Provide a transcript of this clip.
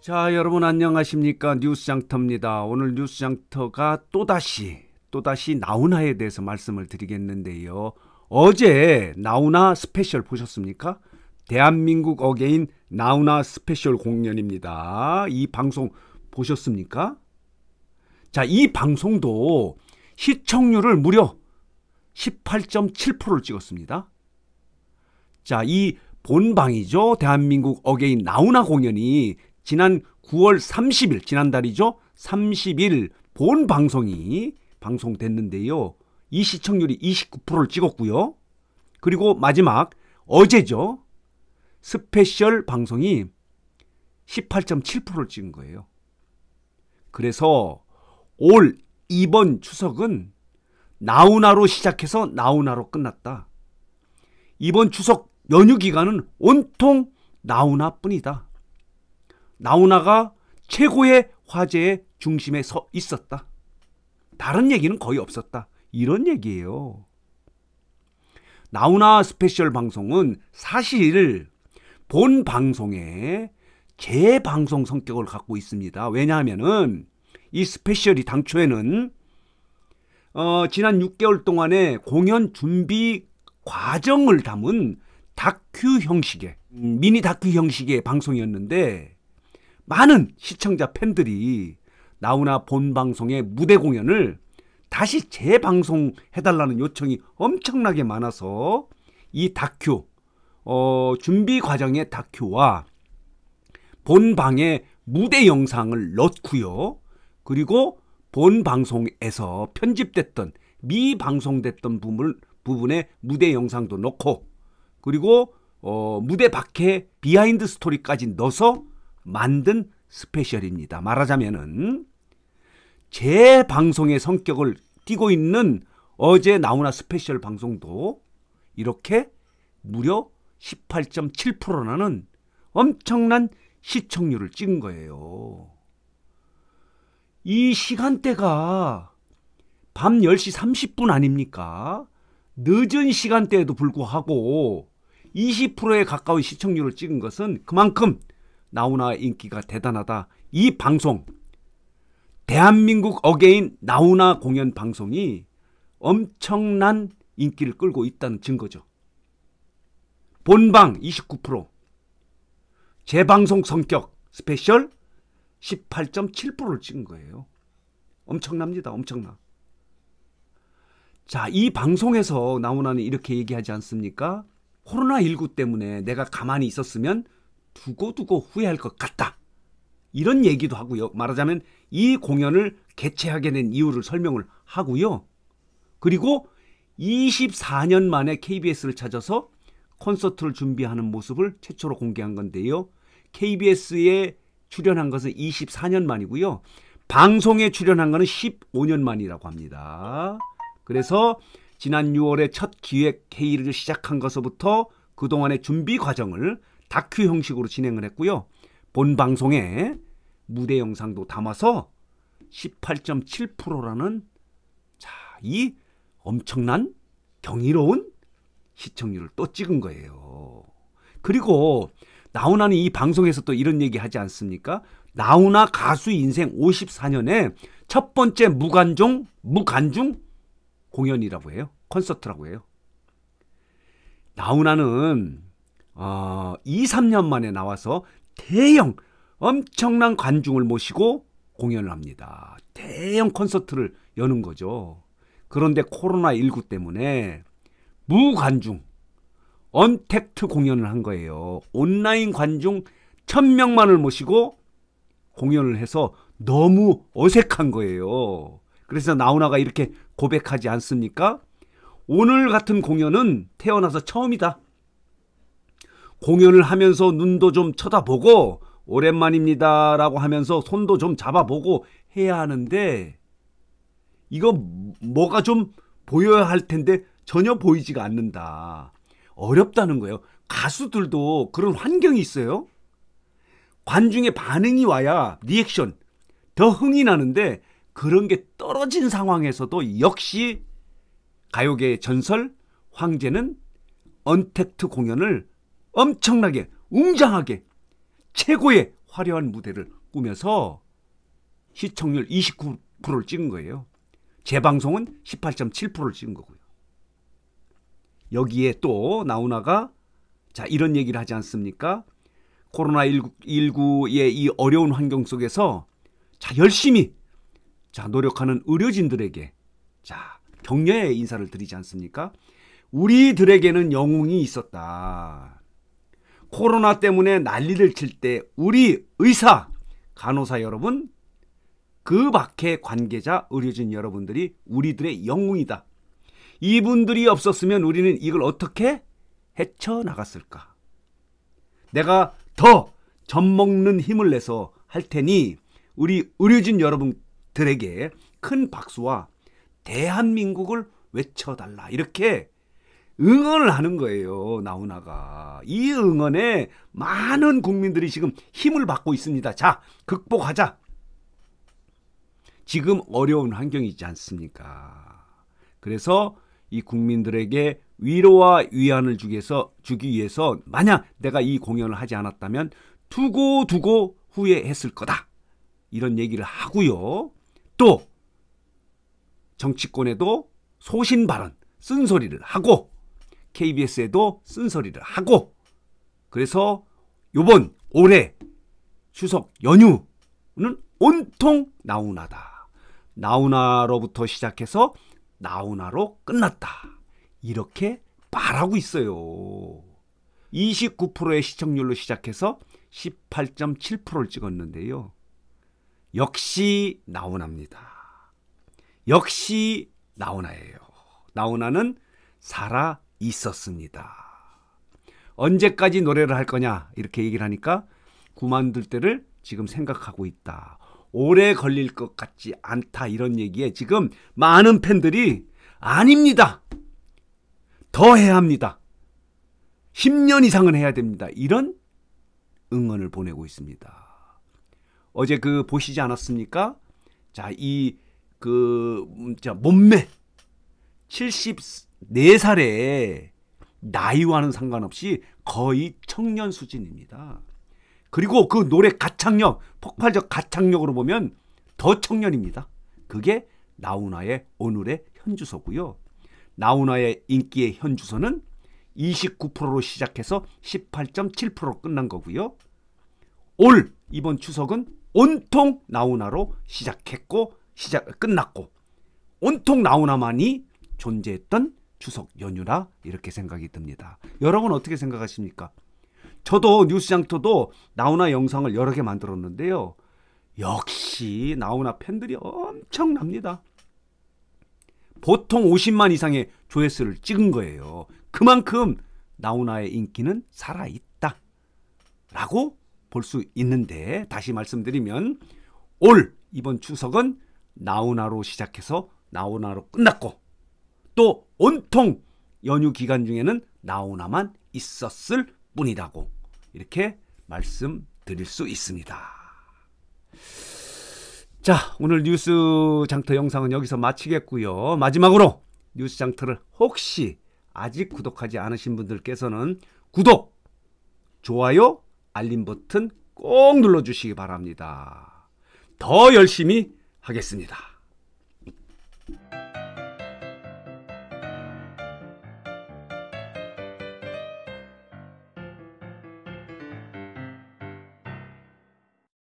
자, 여러분 안녕하십니까? 뉴스장터입니다. 오늘 뉴스장터가 또다시 또다시 나훈아에 대해서 말씀을 드리겠는데요. 어제 나훈아 스페셜 보셨습니까? 대한민국 어게인 나훈아 스페셜 공연입니다. 이 방송 보셨습니까? 자, 이 방송도 시청률을 무려 18.7%를 찍었습니다. 자, 이 본방이죠. 대한민국 어게인 나훈아 공연이 지난 9월 30일 지난달이죠. 30일 본 방송이 방송됐는데요. 이 시청률이 29%를 찍었고요. 그리고 마지막 어제죠. 스페셜 방송이 18.7%를 찍은 거예요. 그래서 올 이번 추석은 나우나로 시작해서 나우나로 끝났다. 이번 추석 연휴 기간은 온통 나우나뿐이다. 나훈아가 최고의 화제의 중심에 서 있었다. 다른 얘기는 거의 없었다. 이런 얘기예요. 나훈아 스페셜 방송은 사실 본 방송에 재방송 성격을 갖고 있습니다. 왜냐하면은 이 스페셜이 당초에는 어, 지난 6개월 동안의 공연 준비 과정을 담은 다큐 형식의 음, 미니 다큐 형식의 방송이었는데 많은 시청자 팬들이 나훈아본 방송의 무대 공연을 다시 재방송해달라는 요청이 엄청나게 많아서 이 다큐, 어, 준비 과정의 다큐와 본방의 무대 영상을 넣고요. 그리고 본 방송에서 편집됐던 미방송됐던 부분, 부분의 무대 영상도 넣고 그리고 어, 무대 밖에 비하인드 스토리까지 넣어서 만든 스페셜입니다. 말하자면은 제 방송의 성격을 띠고 있는 어제 나훈아 스페셜 방송도 이렇게 무려 18.7%라는 엄청난 시청률을 찍은 거예요. 이 시간대가 밤 10시 30분 아닙니까? 늦은 시간대에도 불구하고 20%에 가까운 시청률을 찍은 것은 그만큼 나훈아 인기가 대단하다. 이 방송 대한민국 어게인 나훈아 공연 방송이 엄청난 인기를 끌고 있다는 증거죠. 본방 29%, 재방송 성격 스페셜 18.7%를 찍은 거예요. 엄청납니다. 엄청나. 자, 이 방송에서 나훈아는 이렇게 얘기하지 않습니까? 코로나19 때문에 내가 가만히 있었으면 두고두고 후회할 것 같다. 이런 얘기도 하고요. 말하자면 이 공연을 개최하게 된 이유를 설명을 하고요. 그리고 24년 만에 KBS를 찾아서 콘서트를 준비하는 모습을 최초로 공개한 건데요. KBS에 출연한 것은 24년 만이고요. 방송에 출연한 것은 15년 만이라고 합니다. 그래서 지난 6월에 첫 기획 회의를 시작한 것부터 그동안의 준비 과정을 다큐 형식으로 진행을 했고요. 본 방송에 무대 영상도 담아서 18.7%라는 자, 이 엄청난 경이로운 시청률을 또 찍은 거예요. 그리고 나훈아는 이 방송에서 또 이런 얘기 하지 않습니까? 나훈아 가수 인생 54년에 첫 번째 무관중 무관중 공연이라고 해요. 콘서트라고 해요. 나훈아는 어, 2, 3년 만에 나와서 대형 엄청난 관중을 모시고 공연을 합니다. 대형 콘서트를 여는 거죠. 그런데 코로나19 때문에 무관중, 언택트 공연을 한 거예요. 온라인 관중 1000명만을 모시고 공연을 해서 너무 어색한 거예요. 그래서 나훈아가 이렇게 고백하지 않습니까? 오늘 같은 공연은 태어나서 처음이다. 공연을 하면서 눈도 좀 쳐다보고 오랜만입니다 라고 하면서 손도 좀 잡아보고 해야 하는데 이거 뭐가 좀 보여야 할 텐데 전혀 보이지가 않는다. 어렵다는 거예요. 가수들도 그런 환경이 있어요. 관중의 반응이 와야 리액션, 더 흥이 나는데 그런 게 떨어진 상황에서도 역시 가요계의 전설, 황제는 언택트 공연을 엄청나게 웅장하게 최고의 화려한 무대를 꾸며서 시청률 29%를 찍은 거예요. 재방송은 18.7%를 찍은 거고요. 여기에 또 나훈아가 자 이런 얘기를 하지 않습니까? 코로나19의 이 어려운 환경 속에서 자 열심히 자 노력하는 의료진들에게 자 격려의 인사를 드리지 않습니까? 우리들에게는 영웅이 있었다. 코로나 때문에 난리를 칠 때 우리 의사, 간호사 여러분, 그 밖의 관계자, 의료진 여러분들이 우리들의 영웅이다. 이분들이 없었으면 우리는 이걸 어떻게 헤쳐나갔을까? 내가 더 젖먹는 힘을 내서 할 테니 우리 의료진 여러분들에게 큰 박수와 대한민국을 외쳐달라. 이렇게 응원을 하는 거예요. 나훈아가. 이 응원에 많은 국민들이 지금 힘을 받고 있습니다. 자, 극복하자. 지금 어려운 환경이 지 않습니까? 그래서 이 국민들에게 위로와 위안을 주기 위해서, 주기 위해서 만약 내가 이 공연을 하지 않았다면 두고두고 두고 후회했을 거다. 이런 얘기를 하고요. 또 정치권에도 소신 발언, 쓴소리를 하고 KBS에도 쓴소리를 하고 그래서 요번 올해 추석 연휴는 온통 나훈아다. 나훈아로부터 시작해서 나훈아로 끝났다. 이렇게 말하고 있어요. 29%의 시청률로 시작해서 18.7%를 찍었는데요. 역시 나훈아입니다. 역시 나훈아예요. 나훈아는 살아 있었습니다. 언제까지 노래를 할 거냐 이렇게 얘기를 하니까 그만둘 때를 지금 생각하고 있다. 오래 걸릴 것 같지 않다 이런 얘기에 지금 많은 팬들이 아닙니다. 더 해야 합니다. 10년 이상은 해야 됩니다. 이런 응원을 보내고 있습니다. 어제 그 보시지 않았습니까? 자, 이 그 몸매 70 4살에 나이와는 상관없이 거의 청년 수준입니다. 그리고 그 노래 가창력, 폭발적 가창력으로 보면 더 청년입니다. 그게 나훈아의 오늘의 현주소고요. 나훈아의 인기의 현주소는 29%로 시작해서 18.7%로 끝난 거고요. 올 이번 추석은 온통 나훈아로 시작했고 시작 끝났고 온통 나훈아만이 존재했던 추석 연휴라 이렇게 생각이 듭니다. 여러분 어떻게 생각하십니까? 저도 뉴스장터도 나훈아 영상을 여러 개 만들었는데요. 역시 나훈아 팬들이 엄청납니다. 보통 50만 이상의 조회수를 찍은 거예요. 그만큼 나훈아의 인기는 살아있다. 라고 볼 수 있는데 다시 말씀드리면 올 이번 추석은 나훈아로 시작해서 나훈아로 끝났고 또 온통 연휴 기간 중에는 나오나만 있었을 뿐이라고 이렇게 말씀드릴 수 있습니다. 자, 오늘 뉴스 장터 영상은 여기서 마치겠고요. 마지막으로 뉴스 장터를 혹시 아직 구독하지 않으신 분들께서는 구독, 좋아요, 알림 버튼 꼭 눌러 주시기 바랍니다. 더 열심히 하겠습니다.